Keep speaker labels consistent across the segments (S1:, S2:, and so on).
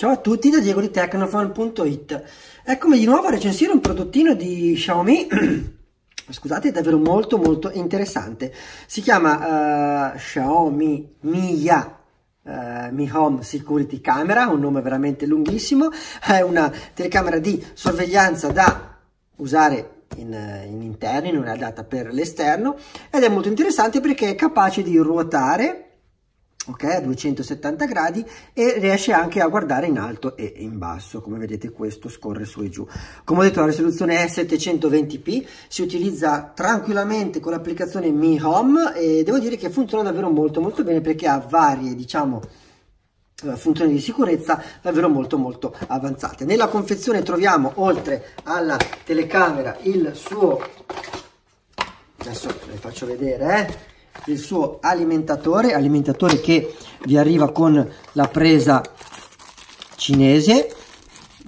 S1: Ciao a tutti da Diego di Tecnofan.it Eccomi di nuovo a recensire un prodottino di Xiaomi Scusate, è davvero molto molto interessante Si chiama uh, Xiaomi Miya Uh, Mi Home Security Camera, un nome veramente lunghissimo, è una telecamera di sorveglianza da usare in, eh, in interno, in una data per l'esterno ed è molto interessante perché è capace di ruotare ok a 270 gradi e riesce anche a guardare in alto e in basso come vedete questo scorre su e giù come ho detto la risoluzione è 720p si utilizza tranquillamente con l'applicazione Mi Home e devo dire che funziona davvero molto molto bene perché ha varie diciamo eh, funzioni di sicurezza davvero molto molto avanzate nella confezione troviamo oltre alla telecamera il suo adesso le faccio vedere eh il suo alimentatore, alimentatore che vi arriva con la presa cinese,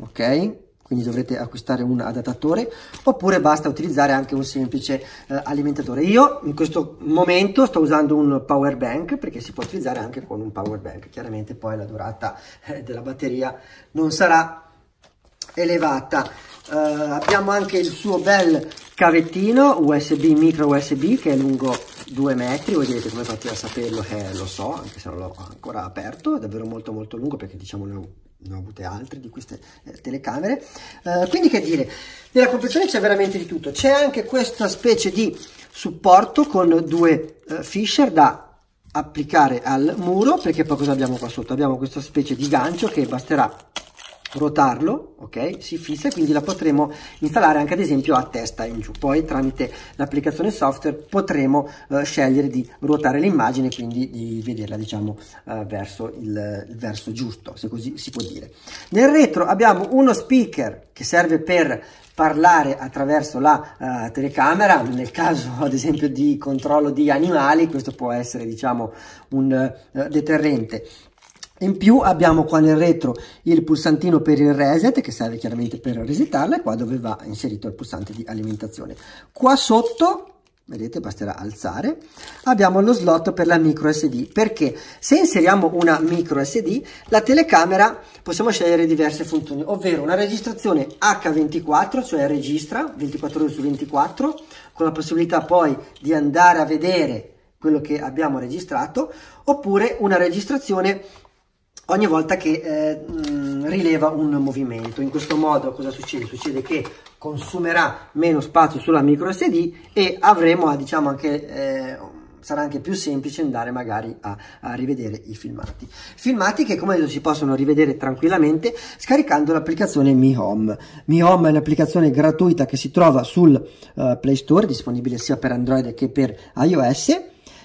S1: ok? Quindi dovrete acquistare un adattatore, oppure basta utilizzare anche un semplice eh, alimentatore. Io in questo momento sto usando un power bank, perché si può utilizzare anche con un power bank. Chiaramente poi la durata eh, della batteria non sarà elevata. Eh, abbiamo anche il suo bel cavettino USB, micro USB, che è lungo due metri, voi direte come fate a saperlo? Eh, lo so, anche se non l'ho ancora aperto, è davvero molto molto lungo perché diciamo ne ho, ne ho avute altre di queste eh, telecamere. Eh, quindi che dire, nella confezione c'è veramente di tutto, c'è anche questa specie di supporto con due eh, Fisher da applicare al muro perché poi cosa abbiamo qua sotto? Abbiamo questa specie di gancio che basterà rotarlo, ok? Si fissa e quindi la potremo installare anche ad esempio a testa in giù. Poi tramite l'applicazione software potremo eh, scegliere di ruotare l'immagine, e quindi di vederla diciamo eh, verso il, il, verso giusto, se così si può dire. Nel retro abbiamo uno speaker che serve per parlare attraverso la uh, telecamera, nel caso ad esempio di controllo di animali, questo può essere diciamo un uh, deterrente. In più abbiamo qua nel retro il pulsantino per il reset che serve chiaramente per resetarla e qua dove va inserito il pulsante di alimentazione. Qua sotto vedete basterà alzare abbiamo lo slot per la micro sd perché se inseriamo una micro sd la telecamera possiamo scegliere diverse funzioni ovvero una registrazione h24 cioè registra 24 ore su 24 con la possibilità poi di andare a vedere quello che abbiamo registrato oppure una registrazione ogni volta che eh, mm, rileva un movimento. In questo modo cosa succede? Succede che consumerà meno spazio sulla micro SD e avremo diciamo anche eh, sarà anche più semplice andare magari a, a, rivedere i filmati. Filmati che come detto si possono rivedere tranquillamente scaricando l'applicazione Mi Home. Mi Home è un'applicazione gratuita che si trova sul uh, Play Store, disponibile sia per Android che per iOS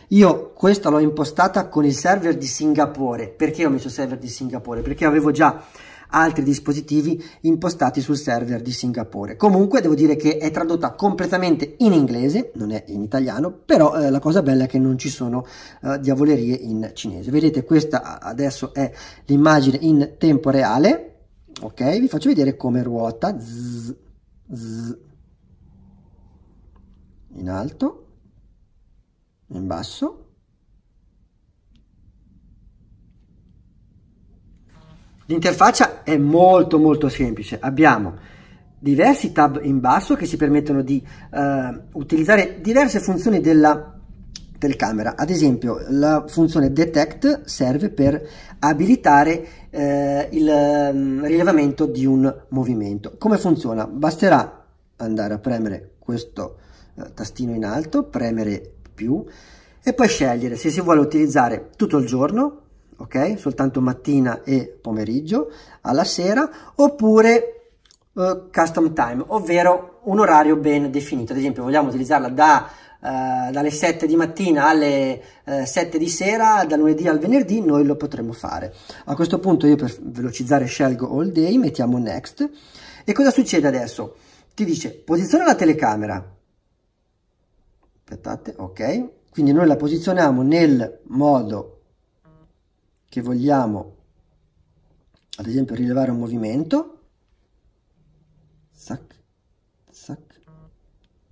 S1: io questa l'ho impostata con il server di Singapore. Perché ho messo server di Singapore? Perché avevo già altri dispositivi impostati sul server di Singapore. Comunque devo dire che è tradotta completamente in inglese, non è in italiano, però eh, la cosa bella è che non ci sono eh, diavolerie in cinese. Vedete questa adesso è l'immagine in tempo reale, ok? Vi faccio vedere come ruota, zzz, zzz. in alto, in basso L'interfaccia è molto molto semplice, abbiamo diversi tab in basso che ci permettono di eh, utilizzare diverse funzioni della telecamera, ad esempio la funzione detect serve per abilitare eh, il um, rilevamento di un movimento. Come funziona? Basterà andare a premere questo eh, tastino in alto, premere più e poi scegliere se si vuole utilizzare tutto il giorno, ok? Soltanto mattina e pomeriggio, alla sera, oppure uh, custom time, ovvero un orario ben definito. Ad esempio, vogliamo utilizzarla da Uh, dalle 7 di mattina alle uh, eh, 7 di sera, da lunedì al venerdì, noi lo potremo fare. A questo punto io per velocizzare scelgo all day, mettiamo next. E cosa succede adesso? Ti dice posiziona la telecamera, aspettate, ok? Quindi noi la posizioniamo nel modo che vogliamo, ad esempio, rilevare un movimento. Zac, zac,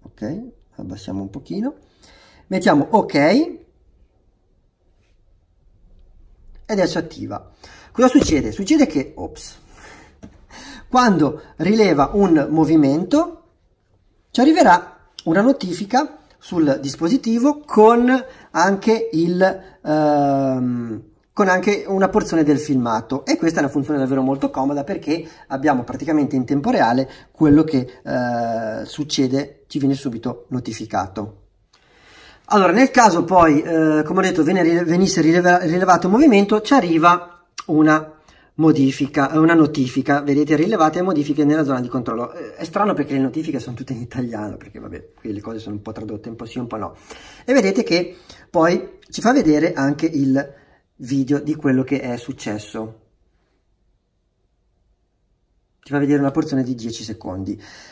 S1: ok? Abbassiamo un pochino. Mettiamo ok ed adesso attiva. Cosa succede? Succede che, ops, quando rileva un movimento ci arriverà una notifica sul dispositivo con anche, il, ehm, con anche una porzione del filmato e questa è una funzione davvero molto comoda perché abbiamo praticamente in tempo reale quello che eh, succede ci viene subito notificato. Allora, nel caso poi, eh, come ho detto, venisse rilevato un movimento, ci arriva una modifica, una notifica, vedete rilevate modifiche nella zona di controllo. Eh, è strano perché le notifiche sono tutte in italiano, perché vabbè, qui le cose sono un po' tradotte, un po' sì, un po' no. E vedete che poi ci fa vedere anche il video di quello che è successo ti fa vedere una porzione di 10 secondi.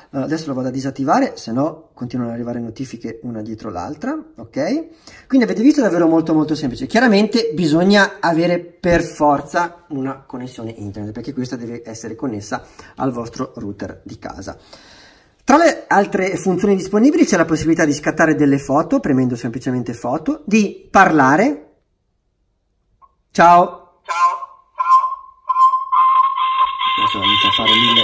S1: Uh, adesso lo vado a disattivare, se no continuano ad arrivare notifiche una dietro l'altra, ok? Quindi avete visto è davvero molto molto semplice. Chiaramente bisogna avere per forza una connessione internet, perché questa deve essere connessa al vostro router di casa. Tra le altre funzioni disponibili c'è la possibilità di scattare delle foto, premendo semplicemente foto, di parlare. Ciao! Ciao! faceva mica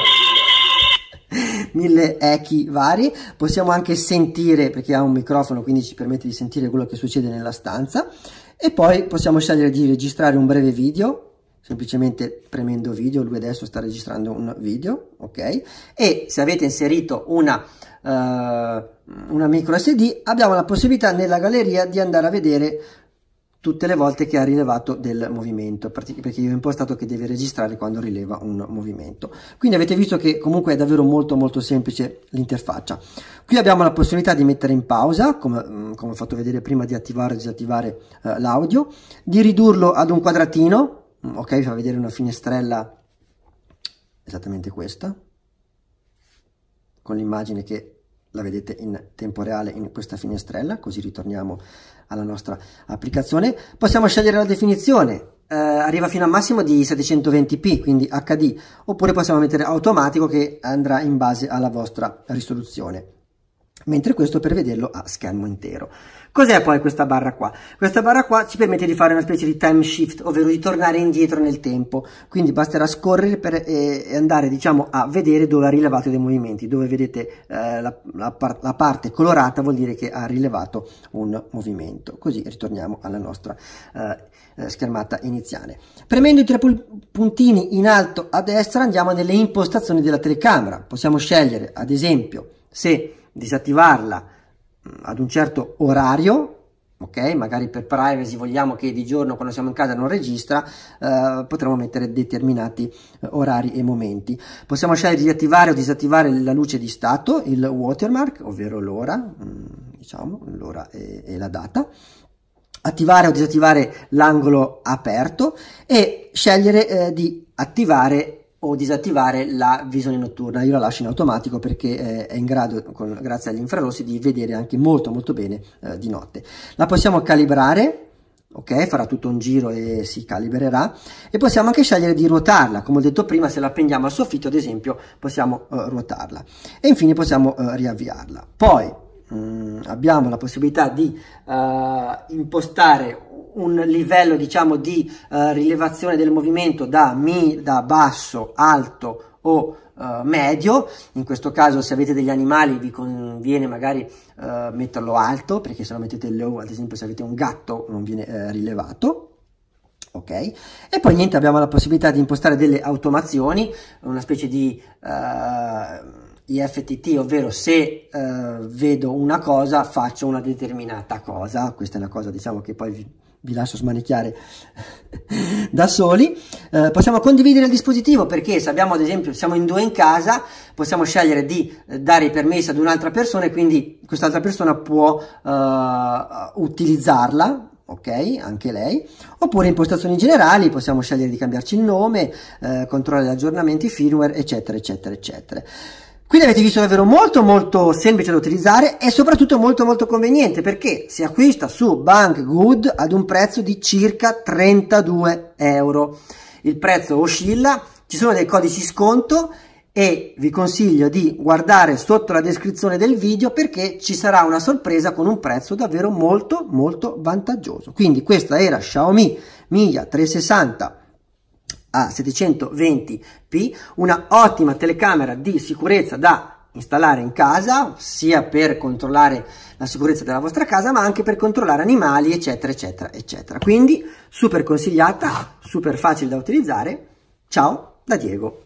S1: fare mille mille echi vari possiamo anche sentire perché ha un microfono quindi ci permette di sentire quello che succede nella stanza e poi possiamo scegliere di registrare un breve video semplicemente premendo video lui adesso sta registrando un video ok e se avete inserito una uh, una micro sd abbiamo la possibilità nella galleria di andare a vedere tutte le volte che ha rilevato del movimento perché io ho impostato che deve registrare quando rileva un movimento quindi avete visto che comunque è davvero molto molto semplice l'interfaccia qui abbiamo la possibilità di mettere in pausa come, mm, come ho fatto vedere prima di attivare o disattivare eh, l'audio di ridurlo ad un quadratino mm, ok fa vedere una finestrella esattamente questa con l'immagine che la vedete in tempo reale in questa finestrella, così ritorniamo alla nostra applicazione. Possiamo scegliere la definizione, eh, arriva fino a massimo di 720p, quindi HD, oppure possiamo mettere automatico che andrà in base alla vostra risoluzione mentre questo per vederlo a schermo intero. Cos'è poi questa barra qua? Questa barra qua ci permette di fare una specie di time shift, ovvero di tornare indietro nel tempo, quindi basterà scorrere per eh, andare diciamo, a vedere dove ha rilevato dei movimenti, dove vedete eh, la, la, par la, parte colorata vuol dire che ha rilevato un movimento, così ritorniamo alla nostra eh, eh schermata iniziale. Premendo i tre puntini in alto a destra andiamo nelle impostazioni della telecamera, possiamo scegliere ad esempio se disattivarla mm, ad un certo orario ok? Magari per privacy vogliamo che di giorno quando siamo in casa non registra, eh, potremmo mettere determinati eh, orari e momenti. Possiamo scegliere di attivare o disattivare la luce di stato, il watermark, ovvero l'ora, mm, diciamo, l'ora e, e la data. Attivare o disattivare l'angolo aperto e scegliere eh, di attivare o disattivare la visione notturna, io la lascio in automatico perché è in grado, con, grazie agli infrarossi, di vedere anche molto molto bene eh, di notte. La possiamo calibrare, ok? Farà tutto un giro e si calibrerà e possiamo anche scegliere di ruotarla, come ho detto prima se la appendiamo al soffitto ad esempio possiamo eh, ruotarla e infine possiamo eh, riavviarla. Poi mh, mm, abbiamo la possibilità di eh, impostare un livello diciamo di eh, rilevazione del movimento da, mi, da basso, alto o eh, medio, in questo caso se avete degli animali vi conviene magari eh, metterlo alto perché se lo mettete low, ad esempio se avete un gatto non viene eh, rilevato. Ok, e poi niente, abbiamo la possibilità di impostare delle automazioni, una specie di eh, IFTT, ovvero se eh, vedo una cosa faccio una determinata cosa, questa è una cosa diciamo che poi vi lascio smanicchiare da soli, eh, possiamo condividere il dispositivo perché se abbiamo ad esempio, siamo in due in casa, possiamo scegliere di eh, dare i permessi ad un'altra persona e quindi quest'altra persona può eh, utilizzarla ok? Anche lei. Oppure impostazioni generali, possiamo scegliere di cambiarci il nome, eh, controllare gli aggiornamenti firmware, eccetera, eccetera, eccetera. Quindi avete visto davvero molto molto semplice da utilizzare e soprattutto molto molto conveniente perché si acquista su Bank Good ad un prezzo di circa 32 euro. Il prezzo oscilla, ci sono dei codici sconto e vi consiglio di guardare sotto la descrizione del video perché ci sarà una sorpresa con un prezzo davvero molto molto vantaggioso. Quindi questa era Xiaomi Miglia 360 a 720p, una ottima telecamera di sicurezza da installare in casa, sia per controllare la sicurezza della vostra casa, ma anche per controllare animali, eccetera, eccetera, eccetera. Quindi super consigliata, super facile da utilizzare. Ciao da Diego.